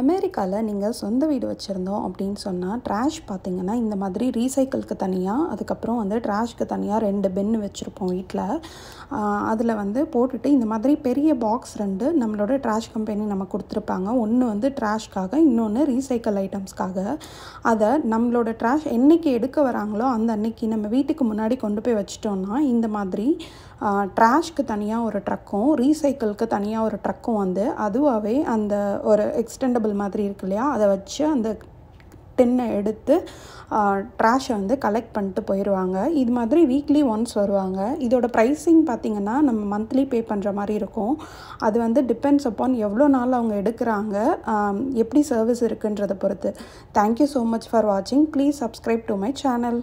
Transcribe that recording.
அமெரிக்காவில் நீங்கள் சொந்த வீடு வச்சுருந்தோம் அப்படின்னு சொன்னால் ட்ராஷ் பார்த்திங்கன்னா இந்த மாதிரி ரீசைக்கிளுக்கு தனியாக அதுக்கப்புறம் வந்து ட்ராஷ்க்கு தனியாக ரெண்டு பென்னு வச்சுருப்போம் வீட்டில் அதில் வந்து போட்டுட்டு இந்த மாதிரி பெரிய பாக்ஸ் ரெண்டு நம்மளோட ட்ராஷ் கம்பெனி நம்ம கொடுத்துருப்பாங்க ஒன்று வந்து ட்ராஷ்க்காக இன்னொன்று ரீசைக்கிள் ஐட்டம்ஸ்க்காக அதை நம்மளோட ட்ராஷ் என்றைக்கு எடுக்க வராங்களோ அந்த அன்னைக்கு நம்ம வீட்டுக்கு முன்னாடி கொண்டு போய் வச்சிட்டோம்னா இந்த மாதிரி ட்ராஷ்க்கு தனியாக ஒரு ட்ரக்கும் ரீசைக்கிளுக்கு தனியாக ஒரு ட்ரக்கும் வந்து அதுவாகவே அந்த ஒரு எக்ஸ்டெண்ட் டேபிள் மாதிரி இருக்கு இல்லையா அதை வச்சு அந்த டென்னை எடுத்து ட்ராஷை வந்து கலெக்ட் பண்ணிட்டு போயிடுவாங்க இது மாதிரி வீக்லி ஒன்ஸ் வருவாங்க இதோட ப்ரைஸிங் பார்த்திங்கன்னா நம்ம மந்த்லி பே பண்ணுற மாதிரி இருக்கும் அது வந்து டிபெண்ட்ஸ் அப்பான் எவ்வளோ நாள் அவங்க எடுக்கிறாங்க எப்படி சர்வீஸ் இருக்குன்றதை பொறுத்து தேங்க்யூ ஸோ மச் ஃபார் வாட்சிங் please subscribe to my channel